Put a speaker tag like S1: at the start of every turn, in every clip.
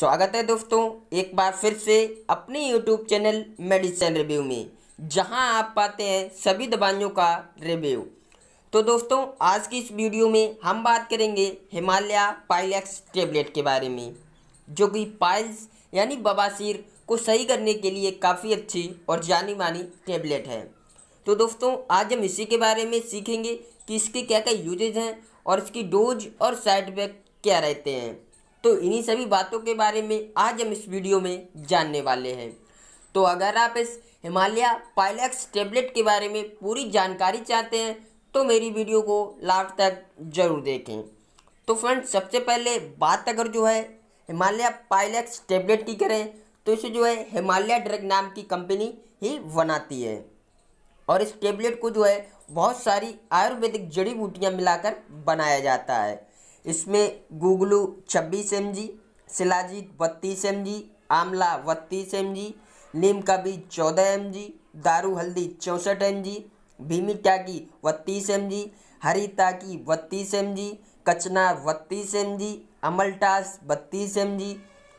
S1: स्वागत है दोस्तों एक बार फिर से अपने यूट्यूब चैनल मेडिसिन रिव्यू में जहां आप पाते हैं सभी दवाइयों का रिव्यू तो दोस्तों आज की इस वीडियो में हम बात करेंगे हिमालय पाइलेक्स टेबलेट के बारे में जो कि पाइल्स यानी बबासिर को सही करने के लिए काफ़ी अच्छी और जानी मानी टेबलेट है तो दोस्तों आज हम इसी के बारे में सीखेंगे कि इसके क्या क्या यूजेज हैं और इसकी डोज और साइड इफेक्ट क्या रहते हैं तो इन्हीं सभी बातों के बारे में आज हम इस वीडियो में जानने वाले हैं तो अगर आप इस हिमालय पायलैक्स टेबलेट के बारे में पूरी जानकारी चाहते हैं तो मेरी वीडियो को लास्ट तक जरूर देखें तो फ्रेंड्स सबसे पहले बात अगर जो है हिमालय पायलैक्स टेबलेट की करें तो इसे जो है हिमालय ड्रग नाम की कंपनी ही बनाती है और इस टेबलेट को जो है बहुत सारी आयुर्वेदिक जड़ी बूटियाँ मिलाकर बनाया जाता है इसमें गूगलू छब्बीस एम जी सिलाजीत बत्तीस एम जी आंवला बत्तीस एम जी नीम का बीज चौदह एम जी दारू हल्दी चौंसठ एम जी भीमी टाकी बत्तीस एम जी हरी ताकी बत्तीस एम जी कचना बत्तीस एम जी अमलटास बत्तीस एम जी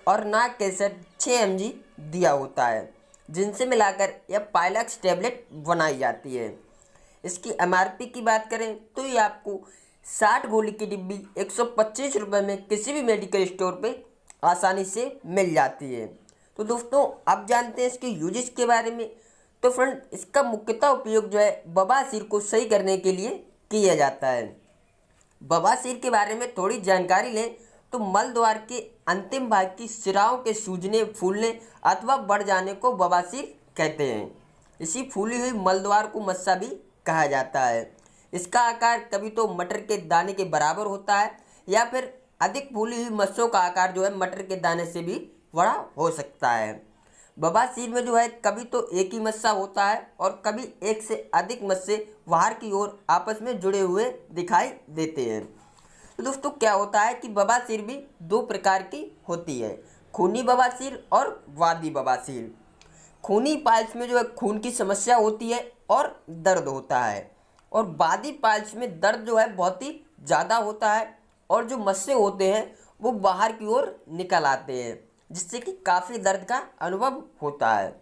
S1: और नाग केसर छः एम जी दिया होता है जिनसे मिलाकर यह पायलक्स टेबलेट बनाई जाती है इसकी एमआरपी की बात करें तो ये आपको साठ गोली की डिब्बी एक सौ पच्चीस रुपये में किसी भी मेडिकल स्टोर पे आसानी से मिल जाती है तो दोस्तों आप जानते हैं इसके यूजेस के बारे में तो फ्रेंड इसका मुख्यतः उपयोग जो है बबासिर को सही करने के लिए किया जाता है बबासिर के बारे में थोड़ी जानकारी लें तो मल द्वार के अंतिम भाग की सिराओं के सूजने फूलने अथवा बढ़ जाने को बबासिर कहते हैं इसी फूली हुई मल द्वार को मस्सा भी कहा जाता है इसका आकार कभी तो मटर के दाने के बराबर होता है या फिर अधिक फूली हुई मस्सों का आकार जो है मटर के दाने से भी बड़ा हो सकता है बबासीर में जो है कभी तो एक ही मस्सा होता है और कभी एक से अधिक मस्से बाहर की ओर आपस में जुड़े हुए दिखाई देते हैं तो दोस्तों क्या होता है कि बबासीर भी दो प्रकार की होती है खूनी बबासीर और वादी बबासीर खूनी पाइल्स में जो है खून की समस्या होती है और दर्द होता है और बादी पाल्स में दर्द जो है बहुत ही ज़्यादा होता है और जो मस्से होते हैं वो बाहर की ओर निकल आते हैं जिससे कि काफ़ी दर्द का अनुभव होता है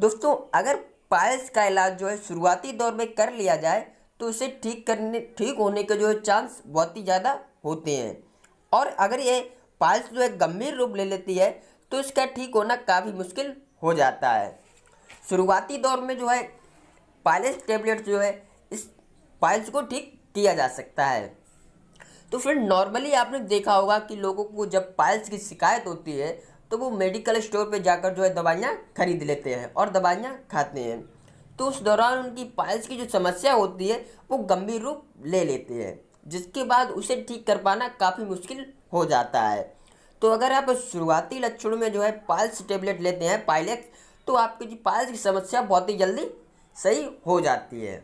S1: दोस्तों अगर पायल्स का इलाज जो है शुरुआती दौर में कर लिया जाए तो उसे ठीक करने ठीक होने के जो है चांस बहुत ही ज़्यादा होते हैं और अगर ये पायल्स जो है गंभीर रूप ले लेती है तो इसका ठीक होना काफ़ी मुश्किल हो जाता है शुरुआती दौर में जो है पाइल्स टेबलेट जो है पाइल्स को ठीक किया जा सकता है तो फ्रेंड नॉर्मली आपने देखा होगा कि लोगों को जब पाइल्स की शिकायत होती है तो वो मेडिकल स्टोर पे जाकर जो है दवाइयाँ खरीद लेते हैं और दवाइयाँ खाते हैं तो उस दौरान उनकी पाइल्स की जो समस्या होती है वो गंभीर रूप ले लेते हैं जिसके बाद उसे ठीक कर पाना काफ़ी मुश्किल हो जाता है तो अगर आप शुरुआती लक्षणों में जो है पाइल्स टेबलेट लेते हैं पाइलेक्स तो आपकी जो पाइल्स की समस्या बहुत ही जल्दी सही हो जाती है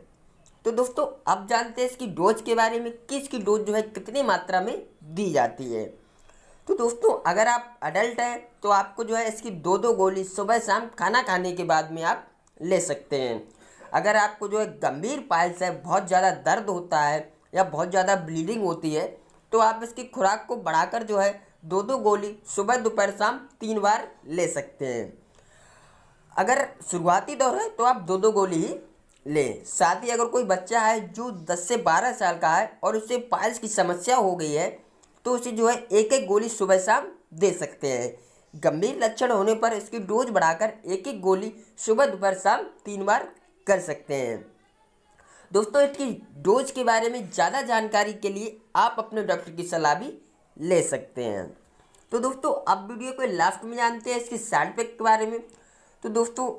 S1: तो दोस्तों अब जानते हैं इसकी डोज के बारे में किसकी डोज जो है कितनी मात्रा में दी जाती है तो दोस्तों अगर आप अडल्ट हैं तो आपको जो है इसकी दो दो गोली सुबह शाम खाना खाने के बाद में आप ले सकते हैं अगर आपको जो है गंभीर पाइल्स है बहुत ज़्यादा दर्द होता है या बहुत ज़्यादा ब्लीडिंग होती है तो आप इसकी खुराक को बढ़ाकर जो है दो दो गोली सुबह दोपहर शाम तीन बार ले सकते हैं अगर शुरुआती दौर है तो आप दो दो गोली ही ले साथ ही अगर कोई बच्चा है जो 10 से 12 साल का है और उसे पाइल्स की समस्या हो गई है तो उसे जो है एक एक गोली सुबह शाम दे सकते हैं गंभीर लक्षण होने पर इसकी डोज बढ़ाकर एक एक गोली सुबह दोपहर शाम तीन बार कर सकते हैं दोस्तों इसकी डोज के बारे में ज़्यादा जानकारी के लिए आप अपने डॉक्टर की सलाह भी ले सकते हैं तो दोस्तों अब वीडियो को लास्ट में जानते हैं इसके साइड इफेक्ट के बारे में तो दोस्तों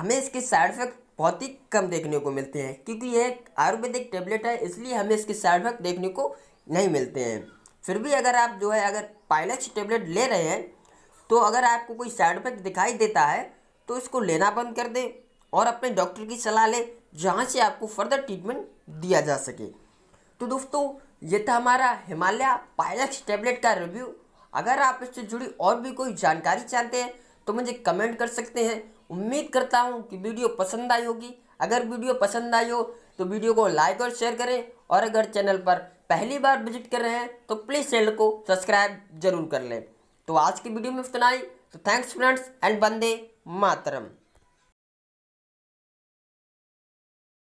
S1: हमें इसके साइड इफेक्ट बहुत ही कम देखने को मिलते हैं क्योंकि यह आयुर्वेदिक टेबलेट है इसलिए हमें इसके साइड इफेक्ट देखने को नहीं मिलते हैं फिर भी अगर आप जो है अगर पायलक्स टेबलेट ले रहे हैं तो अगर आपको कोई साइड इफेक्ट दिखाई देता है तो इसको लेना बंद कर दें और अपने डॉक्टर की सलाह लें जहाँ से आपको फर्दर ट्रीटमेंट दिया जा सके तो दोस्तों ये था हमारा हिमालय पायलक्स टेबलेट का रिव्यू अगर आप इससे जुड़ी और भी कोई जानकारी चाहते हैं तो मुझे कमेंट कर सकते हैं उम्मीद करता हूँ कि वीडियो पसंद आई होगी अगर वीडियो पसंद आई हो तो वीडियो को लाइक और शेयर करें और अगर चैनल पर पहली बार विजिट कर रहे हैं तो प्लीज़ चैनल को सब्सक्राइब जरूर कर लें तो आज की वीडियो में इतना ही तो थैंक्स फ्रेंड्स एंड बंदे मातरम